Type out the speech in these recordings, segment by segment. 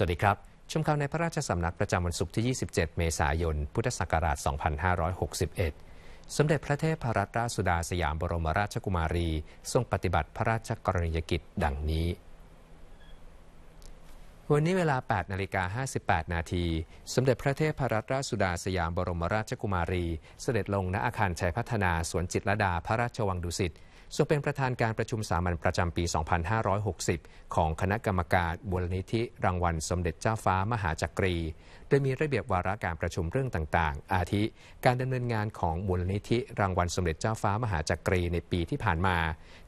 สวัสดีครับ ชมข่าวในพระราชสำนักประจำวันศุกร์ที่ 27 เมษายน พุทธศักราช 2561 สมเด็จพระเทพรัตนราชสุดาสยามบรมราชกุมารี ทรงปฏิบัติพระราชกรณียกิจดังนี้ วันนี้เวลา 8 นาฬิกา58 นาที สมเด็จพระเทพรัตนราชสุดาสยามบรมราชกุมารีเสด็จลงณอาคารชัยพัฒนาสวนจิตรดาพระราชวังดุสิต่วงเป็นประธานการประชุมสามัญประจำปี 2560 ของคณะกรรมการบูรณิธิ รางวัล สมเด็จเจ้าฟ้ามหาจักรี โดยมีระเบียบวาระการประชุมเรื่องต่าง ๆ อาทิ การดำเนินงานของบูรณิธิรางวัลสมเด็จเจ้าฟ้ามหาจักรี ในปีที่ผ่านมา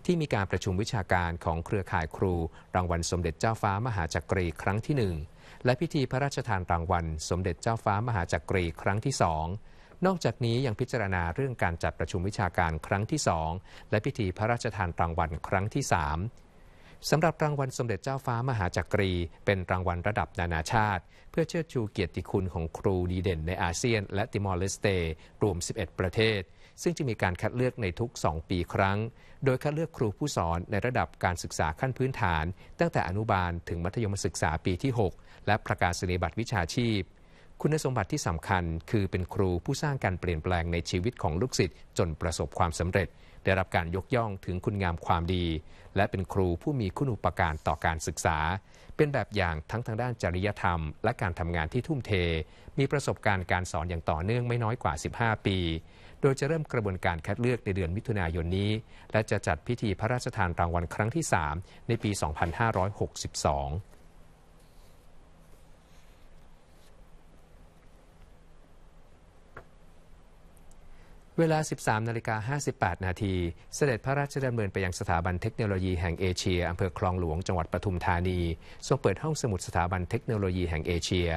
ที่มีการประชุมวิชาการของเครือข่ายครูรางวัลสมเด็จเจ้าฟ้ามหาจักรี ครั้งที่ 1 และพิธีพระราชทานรางวัลสมเด็จเจ้าฟ้ามหาจักรีครั้งที่สองนอกจากนี้ยังพิจารณาเรื่องการจัดประชุมวิชาการครั้งที่ 2 และพิธีพระราชทานรางวัลครั้งที่ 3สำหรับรางวัลสมเด็จเจ้าฟ้ามหาจักรี เป็นรางวัลระดับนานาชาติ เพื่อเชิดชูเกียรติคุณของครูดีเด่น ในอาเซียน และติมอร์เลสเต รวม 11 ประเทศ ซึ่งจะมีการคัดเลือกในทุก 2 ปีครั้ง โดยคัดเลือกครูผู้สอนในระดับการศึกษาขั้นพื้นฐาน ตั้งแต่อนุบาลถึงมัธยมศึกษาปีที่ 6 และประกาศนียบัตรวิชาชีพคุณสมบัติที่สำคัญคือเป็นครูผู้สร้างการเปลี่ยนแปลงในชีวิตของลูกศิษย์จนประสบความสำเร็จ ได้รับการยกย่องถึงคุณงามความดี และเป็นครูผู้มีคุณูปการต่อการศึกษา เป็นแบบอย่างทั้งทางด้านจริยธรรมและการทำงานที่ทุ่มเท มีประสบการณ์การสอนอย่างต่อเนื่องไม่น้อยกว่า 15 ปี โดยจะเริ่มกระบวนการคัดเลือกในเดือนมิถุนายนนี้ และจะจัดพิธีพระราชทานรางวัลครั้งที่ 3 ในปี 2562เวลา 13นาฬิกา58นาที เสด็จพระราชดำเนินไปยังสถาบันเทคโนโลยีแห่งเอเชียอำเภอคลองหลวงจังหวัดปทุมธานี ทรงเปิดห้องสมุดสถาบันเทคโนโลยีแห่งเอเชีย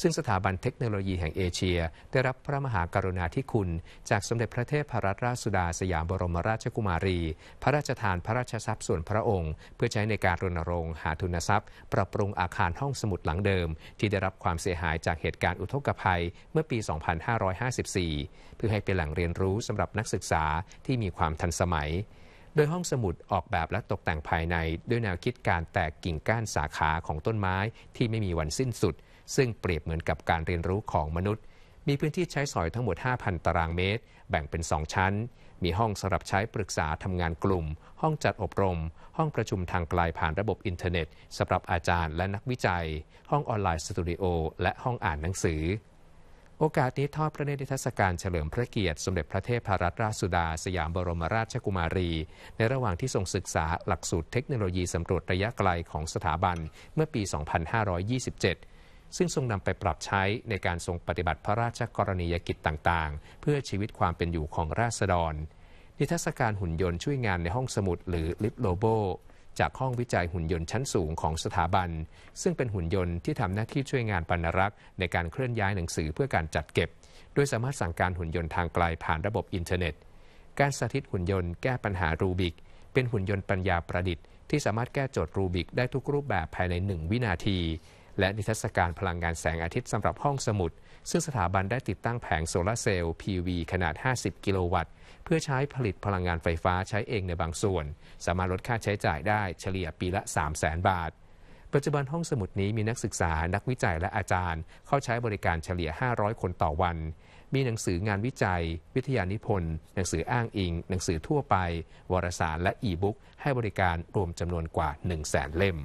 ซึ่งสถาบันเทคโนโลยีแห่งเอเชีย ได้รับพระมหากรุณาธิคุณ จากสมเด็จพระเทพรัตนราชสุดาสยามบรมราชกุมารี พระราชทานพระราชทรัพย์ส่วนพระองค์เพื่อใช้ในการรณรงค์ หาทุนทรัพย์ปรับปรุงอาคารห้องสมุดหลังเดิม ที่ได้รับความเสียหายจากเหตุการณ์อุทกภัย เมื่อปี 2554 เพื่อให้เป็นแหล่งเรียนรูู้้สำหรับนักศึกษาที่มีความทันสมัย โดยห้องสมุดออกแบบและตกแต่งภายในด้วยแนวคิดการแตกกิ่งก้านสาขาของต้นไม้ที่ไม่มีวันสิ้นสุด ซึ่งเปรียบเหมือนกับการเรียนรู้ของมนุษย์ มีพื้นที่ใช้สอยทั้งหมด 5,000 ตารางเมตร แบ่งเป็น 2 ชั้น มีห้องสำหรับใช้ปรึกษาทำงานกลุ่ม ห้องจัดอบรม ห้องประชุมทางไกลผ่านระบบอินเทอร์เน็ตสำหรับอาจารย์ และนักวิจัย ห้องออนไลน์สตูดิโอและห้องอ่านหนังสือโอกาสนี้ทอดพระเนตรนทศการเฉลิมพระเกียรติสมเด็จพระเทพรัตนราชสุดาสยามบรมราชกุมารี ในระหว่างที่ทรงศึกษาหลักสูตรเทคโนโลยีสำรวจระยะไกลของสถาบันเมื่อปี 2527 ซึ่งทรงนำไปปรับใช้ในการทรงปฏิบัติพระราชกรณียกิจต่างๆ เพื่อชีวิตความเป็นอยู่ของราษฎรนิทรรศการหุ่นยนต์ช่วยงานในห้องสมุด หรือลิฟโลโบจากห้องวิจัยหุ่นยนต์ชั้นสูงของสถาบัน ซึ่งเป็นหุ่นยนต์ที่ทำหน้าที่ช่วยงานบรรรักษ์ในการเคลื่อนย้ายหนังสือเพื่อการจัดเก็บ โดยสามารถสั่งการหุ่นยนต์ทางไกลผ่านระบบอินเทอร์เน็ต การสาธิตหุ่นยนต์แก้ปัญหารูบิก เป็นหุ่นยนต์ปัญญาประดิษฐ์ที่สามารถแก้โจทย์รูบิกได้ทุกรูปแบบภายใน1วินาทีและนิทรรศการพลังงานแสงอาทิตย์สำหรับห้องสมุด ซึ่งสถาบันได้ติดตั้งแผงโซลาเซลล์ PV ขนาด 50 กิโลวัตต์ เพื่อใช้ผลิตพลังงานไฟฟ้าใช้เองในบางส่วน สามารถลดค่าใช้จ่ายได้เฉลี่ยปีละ3 0 0 0 0 0 บาท ปัจจุบันห้องสมุดนี้มีนักศึกษานักวิจัยและอาจารย์ เข้าใช้บริการเฉลี่ย 500 คนต่อวัน มีหนังสืองานวิจัย วิทยานิพนธ์ หนังสืออ้างอิง หนังสือทั่วไป วารสารและอีบุ๊กให้บริการรวมจำนวนกว่า1 0 0 0 0แเล่ม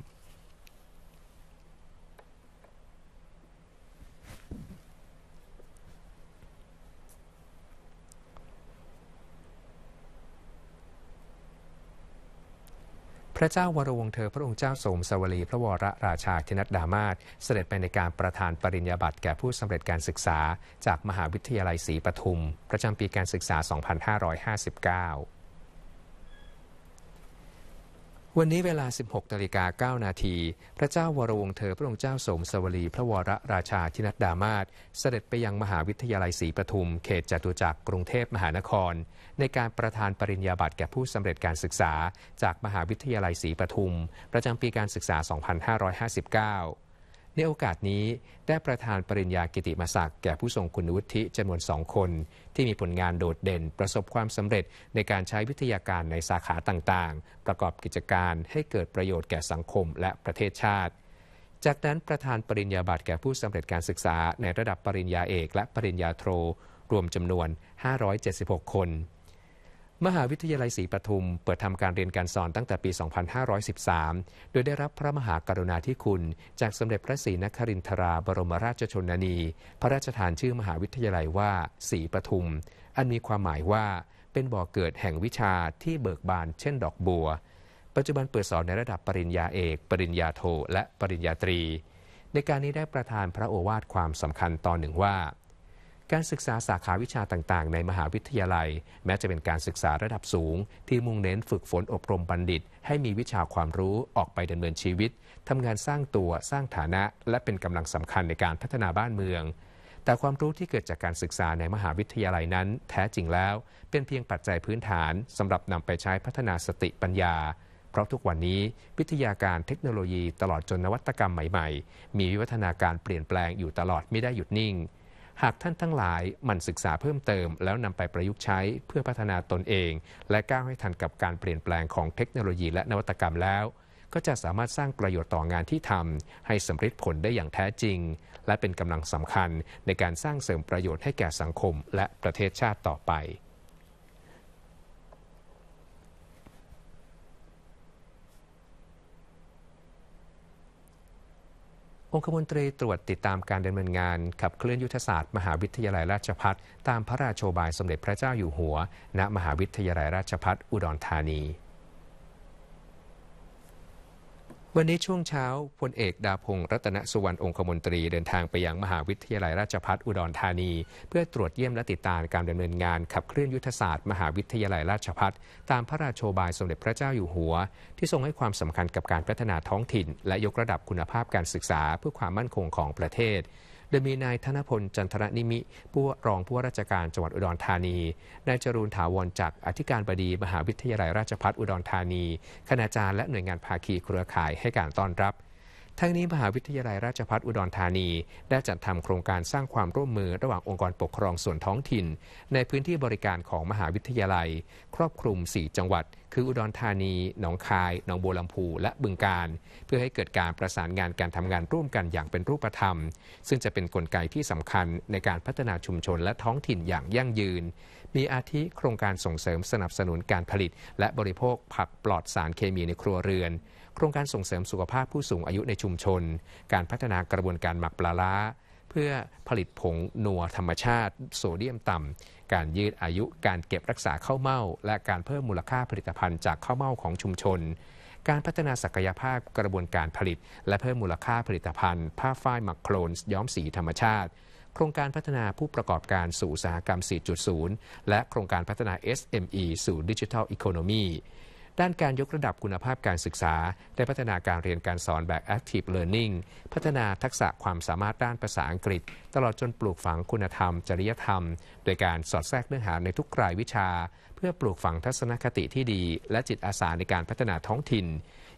พระเจ้าวรวงเธอพระองค์เจ้าสมสวรี พระวรราชาธินัดดามาศเสด็จไปในการประทานปริญญาบัตรแก่ผู้สำเร็จการศึกษา จากมหาวิทยาลัยศรีปทุม ประจำปีการศึกษา 2559วันนี้เวลา 16นาฬิกา9นาที พระเจ้าวรวงเธอพระองค์เจ้าสมสวรีพระวรราชาธินัดดามาศเสด็จไปยังมหาวิทยาลัยศรีปทุม เขตจตุจักรกรุงเทพมหานคร ในการประทานปริญญาบัตรแก่ผู้สำเร็จการศึกษาจากมหาวิทยาลัยศรีปทุม ประจำปีการศึกษา 2559ในโอกาสนี้ได้ประธานปริญญากิติมศักดิ์แก่ผู้ทรงคุณวุฒิจำนวนสองคน ที่มีผลงานโดดเด่น ประสบความสำเร็จในการใช้วิทยาการในสาขาต่างๆ ประกอบกิจการให้เกิดประโยชน์แก่สังคมและประเทศชาติ จากนั้นประธานปริญญาบัตรแก่ผู้สำเร็จการศึกษาในระดับปริญญาเอกและปริญญาโทรรวมจำนวน 576 คนมหาวิทยาลัยศรีปทุมเปิดทำการเรียนการสอนตั้งแต่ปี 2513 โดยได้รับพระมหากรุณาธิคุณ จากสมเด็จพระศรีนครินทราบรมราชชนนี พระราชทานชื่อมหาวิทยาลัยว่าศรีปทุม อันมีความหมายว่าเป็นบ่อเกิดแห่งวิชาที่เบิกบานเช่นดอกบัว ปัจจุบันเปิดสอนในระดับปริญญาเอก ปริญญาโท และปริญญาตรี ในการนี้ได้ประทานพระโอวาทความสำคัญตอนหนึ่งว่าการศึกษาสาขาวิชาต่าง ๆ ในมหาวิทยาลัย แม้จะเป็นการศึกษาระดับสูง ที่มุ่งเน้นฝึกฝนอบรมบัณฑิต ให้มีวิชาความรู้ออกไปดำเนินชีวิต ทำงานสร้างตัวสร้างฐานะ และเป็นกำลังสำคัญในการพัฒนาบ้านเมือง แต่ความรู้ที่เกิดจากการศึกษาในมหาวิทยาลัยนั้น แท้จริงแล้ว เป็นเพียงปัจจัยพื้นฐานสำหรับนำไปใช้พัฒนาสติปัญญา เพราะทุกวันนี้ วิทยาการเทคโนโลยีตลอดจนนวัตกรรมใหม่ๆ มีวิวัฒนาการเปลี่ยนแปลงอยู่ตลอดไม่ได้หยุดนิ่งหากท่านทั้งหลายมันศึกษาเพิ่มเติมแล้วนำไปประยุกต์ใช้เพื่อพัฒนาตนเอง และก้าวให้ทันกับการเปลี่ยนแปลงของเทคโนโลยีและนวัตกรรมแล้ว ก็จะสามารถสร้างประโยชน์ต่องานที่ทำให้สำเร็จผลได้อย่างแท้จริง และเป็นกำลังสำคัญในการสร้างเสริมประโยชน์ให้แก่สังคมและประเทศชาติต่อไปองคมนตรีตรวจติดตามการดำเนินงานขับเคลื่อนยุทธศาสตร์มหาวิทยาลัยราชพัฒตามพระราชโบายสมเด็จพระเจ้าอยู่หัว ณมหาวิทยาลัยราชพัฒอุดรธานีวันนี้ช่วงเช้าพลเอกดาพงศ์รัตนสุวรรณองคมนตรีเดินทางไปยังมหาวิทยาลัยราชภัฏอุดรธานี เพื่อตรวจเยี่ยมและติดตามการดำเนินงานขับเคลื่อนยุทธศาสตร์ มหาวิทยาลัยราชภัฏตามพระราโชบายสมเด็จพระเจ้าอยู่หัว ที่ทรงให้ความสำคัญกับการพัฒนาท้องถิ่น และยกระดับคุณภาพการศึกษา เพื่อความมั่นคงของประเทศโดยมีนายธนพลจันทรนิมิ ผู้รองผู้ว่าราชการจังหวัดอุดรธานีนายจรูนถาวรจากอธิการบดีมหาวิทยาลัยราชภัฏอุดรธานี คณาจารย์และหน่วยงานภาคีเครือข่ายให้การต้อนรับทั้งนี้มหาวิทยาลัยราชภัฏอุดรธานี ได้จัดทำโครงการสร้างความร่วมมือระหว่างองค์กรปกครองส่วนท้องถิ่น ในพื้นที่บริการของมหาวิทยาลัย ครอบคลุม 4 จังหวัด คืออุดรธานี หนองคาย หนองบัวลำพูและบึงการ เพื่อให้เกิดการประสานงานการทำงานร่วมกันอย่างเป็นรูปธรรม ซึ่งจะเป็นนกลไกที่สำคัญในการพัฒนาชุมชนและท้องถิ่นอย่างยั่งยืน มีอาทิโครงการส่งเสริมสนับสนุนการผลิต และบริโภคผักปลอดสารเคมีในครัวเรือนโครงการส่งเสริมสุขภาพผู้สูงอายุในชุมชน การพัฒนากระบวนการหมักปลาล้าเพื่อผลิตผงนัวธรรมชาติโซเดียมต่ำ การยืดอายุการเก็บรักษาข้าวเม่าและการเพิ่มมูลค่าผลิตภัณฑ์จากข้าวเม่าของชุมชน การพัฒนาศักยภาพกระบวนการผลิตและเพิ่มมูลค่าผลิตภัณฑ์ผ้าฝ้ายหมักโคลนย้อมสีธรรมชาติ โครงการพัฒนาผู้ประกอบการสู่อุตสาหกรรม 4.0 และโครงการพัฒนา SME สู่ดิจิทัลอีโคโนมีด้านการยกระดับคุณภาพการศึกษา ได้พัฒนาการเรียนการสอนแบบ active learning พัฒนาทักษะความสามารถด้านภาษาอังกฤษ ตลอดจนปลูกฝังคุณธรรม จริยธรรม โดยการสอดแทรกเนื้อหาในทุกรายวิชา เพื่อปลูกฝังทัศนคติที่ดี และจิตอาสาในการพัฒนาท้องถิ่น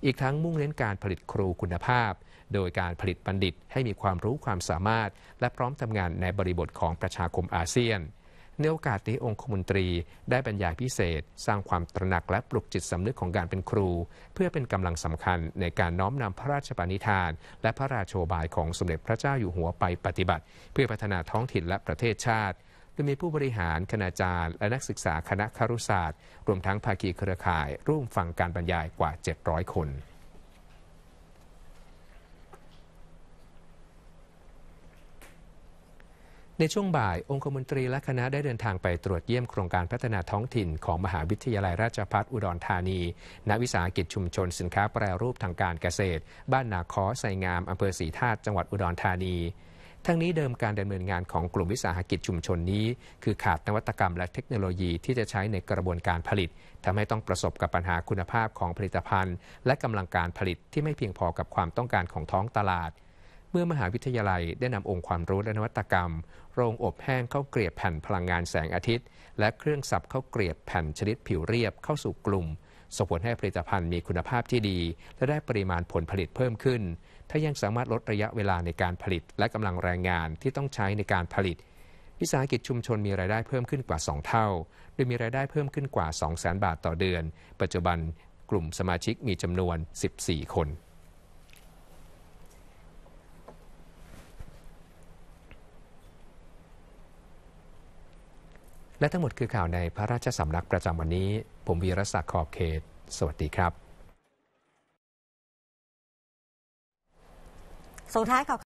อีกทั้งมุ่งเน้นการผลิตครูคุณภาพ โดยการผลิตบัณฑิตให้มีความรู้ความสามารถ และพร้อมทำงานในบริบทของประชาคมอาเซียนในโอกาสนี้ องคมนตรีได้บรรยายพิเศษ สร้างความตระหนักและปลุกจิตสำนึกของการเป็นครู เพื่อเป็นกำลังสำคัญในการน้อมนำพระราชปณิธาน และพระราชโอบายของสมเด็จพระเจ้าอยู่หัวไปปฏิบัติ เพื่อพัฒนาท้องถิ่นและประเทศชาติโดยมีผู้บริหาร คณาจารย์ และนักศึกษาคณะครุศาสตร์ รวมทั้งภาคีเครือข่าย ร่วมฟังการบรรยายกว่า700คนในช่วงบ่ายองคมนตรีและคณะได้เดินทางไปตรวจเยี่ยมโครงการพัฒนาท้องถิ่น ของมหาวิทยาลัยราชภัฏอุดรธานีณวิสาหกิจชุมชนสินค้าแปรรูปทางการเกษตร บ้านนาคอไซงามอำเภอศรีธาตุจังหวัดอุดรธานี ทั้งนี้เดิมการดำเนินงานของกลุ่มวิสาหกิจชุมชนนี้ คือขาดนวัตกรรมและเทคโนโลยี ที่จะใช้ในกระบวนการผลิตทำให้ต้องประสบกับปัญหาคุณภาพของผลิตภัณฑ์ และกำลังการผลิตที่ไม่เพียงพอกับความต้องการของท้องตลาดเมื่อมหาวิทยาลัยได้นำองค์ความรู้และนวัตกรรม โรงอบแห้งเข้าเกลียบแผ่นพลังงานแสงอาทิตย์ และเครื่องสับเข้าเกลียบแผ่นชนิดผิวเรียบเข้าสู่กลุ่มส่งผลให้ผลิตภัณฑ์มีคุณภาพที่ดี และได้ปริมาณผลผลิตเพิ่มขึ้น ถ้ายังสามารถลดระยะเวลาในการผลิต และกำลังแรงงานที่ต้องใช้ในการผลิต วิสาหกิจชุมชนมีรายได้เพิ่มขึ้นกว่า2เท่า โดยมีรายได้เพิ่มขึ้นกว่า2 0 0 0 0 0บาทต่อเดือน ปัจจุบันกลุ่มสมาชิกมีจำนวน 14 คนและทั้งหมดคือข่าวในพระราชสำนักประจำวันนี้ ผมวีรศักดิ์ ขอบเขต สวัสดีครับ สุดท้ายขอ